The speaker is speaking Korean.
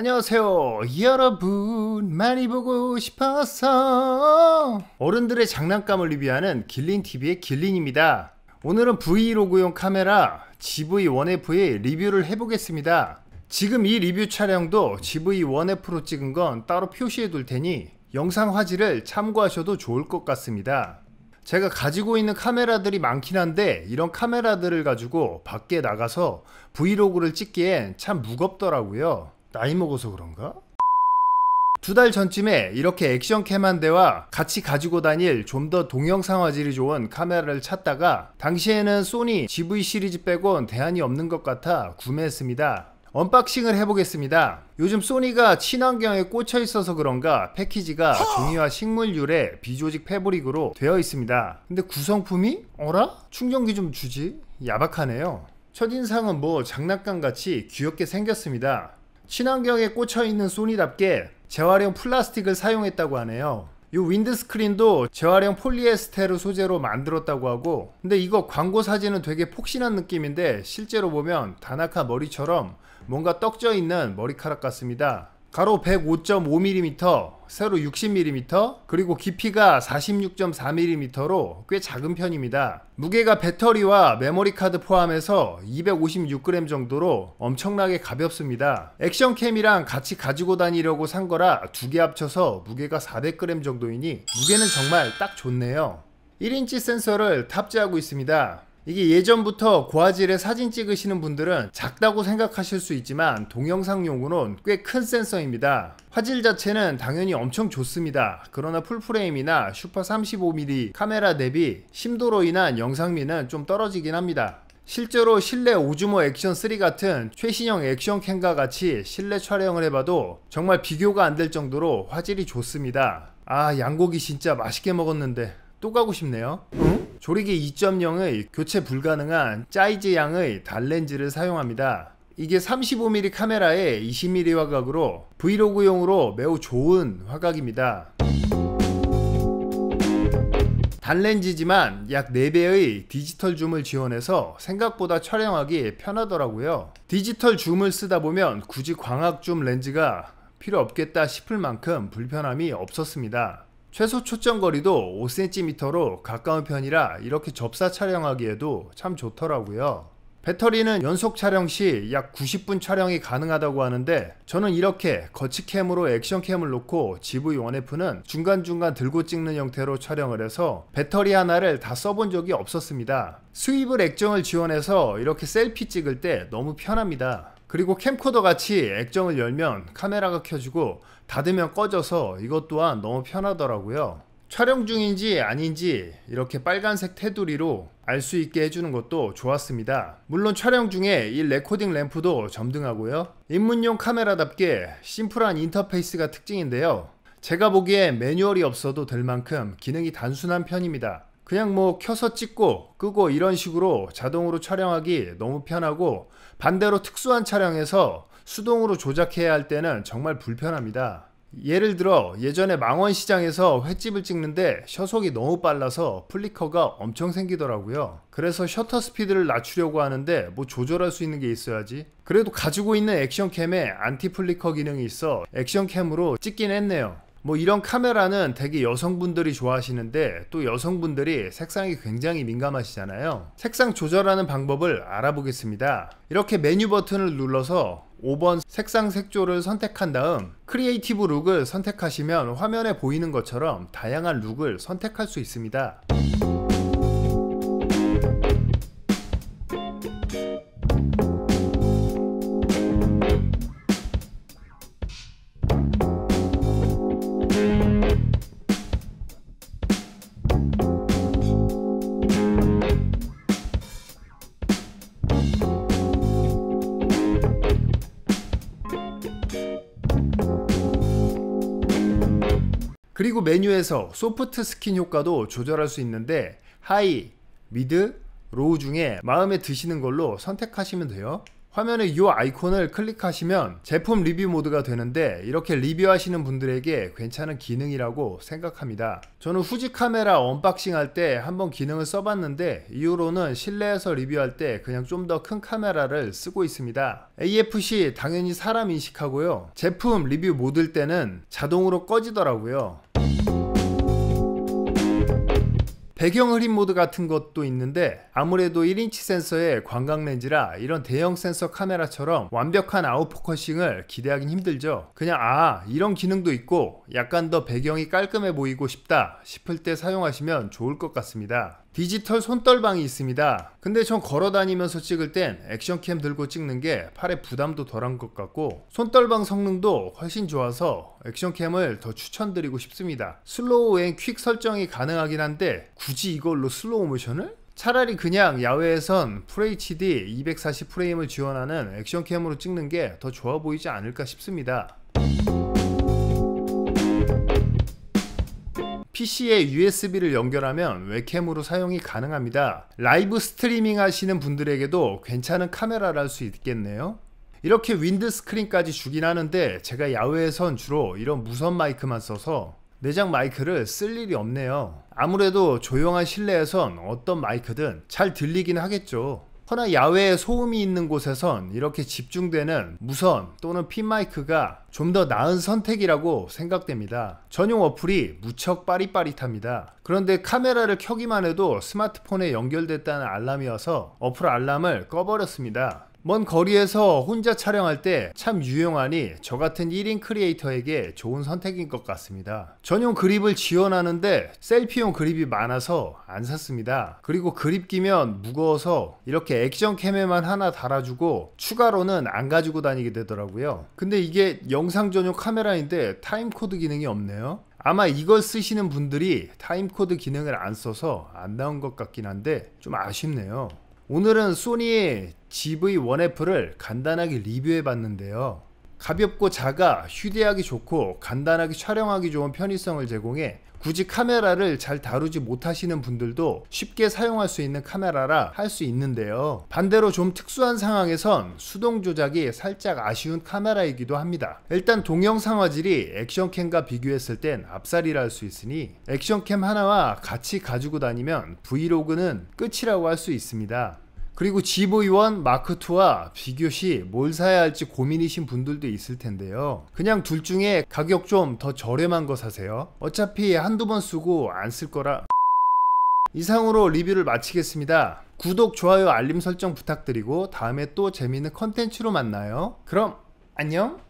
안녕하세요. 여러분, 많이 보고 싶어서. 어른들의 장난감을 리뷰하는 길린TV의 길린입니다. 오늘은 브이로그용 카메라 GV1F의 리뷰를 해보겠습니다. 지금 이 리뷰 촬영도 GV1F로 찍은 건 따로 표시해 둘 테니 영상 화질을 참고하셔도 좋을 것 같습니다. 제가 가지고 있는 카메라들이 많긴 한데 이런 카메라들을 가지고 밖에 나가서 브이로그를 찍기엔 참 무겁더라고요. 나이 먹어서 그런가? 두 달 전쯤에 이렇게 액션 캠한 대와 같이 가지고 다닐 좀 더 동영상 화질이 좋은 카메라를 찾다가 당시에는 소니 GV 시리즈 빼곤 대안이 없는 것 같아 구매했습니다. 언박싱을 해보겠습니다. 요즘 소니가 친환경에 꽂혀 있어서 그런가 패키지가 종이와 식물 유래 비조직 패브릭으로 되어 있습니다. 근데 구성품이 어라? 충전기 좀 주지? 야박하네요. 첫인상은 뭐 장난감 같이 귀엽게 생겼습니다. 친환경에 꽂혀있는 소니답게 재활용 플라스틱을 사용했다고 하네요 이 윈드스크린도 재활용 폴리에스테르 소재로 만들었다고 하고 근데 이거 광고 사진은 되게 폭신한 느낌인데 실제로 보면 다나카 머리처럼 뭔가 떡져 있는 머리카락 같습니다 가로 105.5mm, 세로 60mm, 그리고 깊이가 46.4mm로 꽤 작은 편입니다. 무게가 배터리와 메모리 카드 포함해서 256g 정도로 엄청나게 가볍습니다. 액션캠이랑 같이 가지고 다니려고 산 거라 두 개 합쳐서 무게가 400g 정도이니 무게는 정말 딱 좋네요. 1인치 센서를 탑재하고 있습니다. 이게 예전부터 고화질의 사진 찍으시는 분들은 작다고 생각하실 수 있지만 동영상 용으로는 꽤 큰 센서입니다. 화질 자체는 당연히 엄청 좋습니다. 그러나 풀프레임이나 슈퍼 35mm 카메라 대비 심도로 인한 영상미는 좀 떨어지긴 합니다. 실제로 실내 오즈모 액션 3 같은 최신형 액션캠과 같이 실내 촬영을 해봐도 정말 비교가 안 될 정도로 화질이 좋습니다. 아 양고기 진짜 맛있게 먹었는데 또 가고 싶네요. 응? 조리개 2.0의 교체 불가능한 짜이즈 양의 단렌즈를 사용합니다. 이게 35mm 카메라에 20mm 화각으로 브이로그용으로 매우 좋은 화각입니다. 단렌즈지만 약 4배의 디지털 줌을 지원해서 생각보다 촬영하기 편하더라고요. 디지털 줌을 쓰다 보면 굳이 광학 줌 렌즈가 필요 없겠다 싶을 만큼 불편함이 없었습니다. 최소 초점거리도 5cm로 가까운 편이라 이렇게 접사 촬영하기에도 참 좋더라고요. 배터리는 연속 촬영 시 약 90분 촬영이 가능하다고 하는데 저는 이렇게 거치캠으로 액션캠을 놓고 GV1F는 중간중간 들고 찍는 형태로 촬영을 해서 배터리 하나를 다 써본 적이 없었습니다. 스위블 액정을 지원해서 이렇게 셀피 찍을 때 너무 편합니다. 그리고 캠코더 같이 액정을 열면 카메라가 켜지고 닫으면 꺼져서 이것 또한 너무 편하더라고요. 촬영 중인지 아닌지 이렇게 빨간색 테두리로 알 수 있게 해주는 것도 좋았습니다. 물론 촬영 중에 이 레코딩 램프도 점등하고요. 입문용 카메라답게 심플한 인터페이스가 특징인데요. 제가 보기에 매뉴얼이 없어도 될 만큼 기능이 단순한 편입니다. 그냥 뭐 켜서 찍고 끄고 이런 식으로 자동으로 촬영하기 너무 편하고 반대로 특수한 촬영에서 수동으로 조작해야 할 때는 정말 불편합니다. 예를 들어 예전에 망원시장에서 횟집을 찍는데 셔속이 너무 빨라서 플리커가 엄청 생기더라고요. 그래서 셔터 스피드를 낮추려고 하는데 뭐 조절할 수 있는 게 있어야지. 그래도 가지고 있는 액션캠에 안티 플리커 기능이 있어 액션캠으로 찍긴 했네요. 뭐 이런 카메라는 되게 여성분들이 좋아하시는데 또 여성분들이 색상이 굉장히 민감하시잖아요 색상 조절하는 방법을 알아보겠습니다 이렇게 메뉴 버튼을 눌러서 5번 색상 색조를 선택한 다음 크리에이티브 룩을 선택하시면 화면에 보이는 것처럼 다양한 룩을 선택할 수 있습니다 그리고 메뉴에서 소프트 스킨 효과도 조절할 수 있는데 하이, 미드, 로우 중에 마음에 드시는 걸로 선택하시면 돼요. 화면에 이 아이콘을 클릭하시면 제품 리뷰 모드가 되는데 이렇게 리뷰하시는 분들에게 괜찮은 기능이라고 생각합니다. 저는 후지 카메라 언박싱 할 때 한번 기능을 써봤는데 이후로는 실내에서 리뷰할 때 그냥 좀 더 큰 카메라를 쓰고 있습니다. AFC 당연히 사람 인식하고요. 제품 리뷰 모드일 때는 자동으로 꺼지더라고요. 배경 흐림 모드 같은 것도 있는데 아무래도 1인치 센서의 광각 렌즈라 이런 대형 센서 카메라처럼 완벽한 아웃포커싱을 기대하긴 힘들죠. 그냥 아 이런 기능도 있고 약간 더 배경이 깔끔해 보이고 싶다 싶을 때 사용하시면 좋을 것 같습니다. 디지털 손떨방이 있습니다 근데 전 걸어 다니면서 찍을 땐 액션캠 들고 찍는 게 팔에 부담도 덜한 것 같고 손떨방 성능도 훨씬 좋아서 액션캠을 더 추천드리고 싶습니다 슬로우 앤 퀵 설정이 가능하긴 한데 굳이 이걸로 슬로우 모션을? 차라리 그냥 야외에선 FHD 240 프레임을 지원하는 액션캠으로 찍는 게 더 좋아 보이지 않을까 싶습니다 PC에 USB를 연결하면 웹캠으로 사용이 가능합니다. 라이브 스트리밍 하시는 분들에게도 괜찮은 카메라랄 수 있겠네요. 이렇게 윈드 스크린까지 주긴 하는데 제가 야외에선 주로 이런 무선 마이크만 써서 내장 마이크를 쓸 일이 없네요. 아무래도 조용한 실내에선 어떤 마이크든 잘 들리긴 하겠죠. 허나 야외에 소음이 있는 곳에선 이렇게 집중되는 무선 또는 핀 마이크가 좀 더 나은 선택이라고 생각됩니다. 전용 어플이 무척 빠릿빠릿합니다. 그런데 카메라를 켜기만 해도 스마트폰에 연결됐다는 알람이 어서 어플 알람을 꺼버렸습니다. 먼 거리에서 혼자 촬영할 때 참 유용하니 저 같은 1인 크리에이터에게 좋은 선택인 것 같습니다. 전용 그립을 지원하는데 셀피용 그립이 많아서 안 샀습니다. 그리고 그립 끼면 무거워서 이렇게 액션캠에만 하나 달아주고 추가로는 안 가지고 다니게 되더라고요. 근데 이게 영상 전용 카메라인데 타임코드 기능이 없네요. 아마 이걸 쓰시는 분들이 타임코드 기능을 안 써서 안 나온 것 같긴 한데 좀 아쉽네요. 오늘은 소니의 GV1F를 간단하게 리뷰해 봤는데요. 가볍고 작아 휴대하기 좋고 간단하게 촬영하기 좋은 편의성을 제공해 굳이 카메라를 잘 다루지 못하시는 분들도 쉽게 사용할 수 있는 카메라라 할 수 있는데요. 반대로 좀 특수한 상황에선 수동 조작이 살짝 아쉬운 카메라이기도 합니다. 일단 동영상 화질이 액션캠과 비교했을 땐 앞살이라 할 수 있으니 액션캠 하나와 같이 가지고 다니면 브이로그는 끝이라고 할 수 있습니다. 그리고 g 이원 마크2와 비교 시뭘 사야 할지 고민이신 분들도 있을 텐데요. 그냥 둘 중에 가격 좀 더 저렴한 거 사세요. 어차피 한두 번 쓰고 안 쓸 거라. 이상으로 리뷰를 마치겠습니다. 구독, 좋아요, 알림 설정 부탁드리고 다음에 또 재미있는 컨텐츠로 만나요. 그럼 안녕!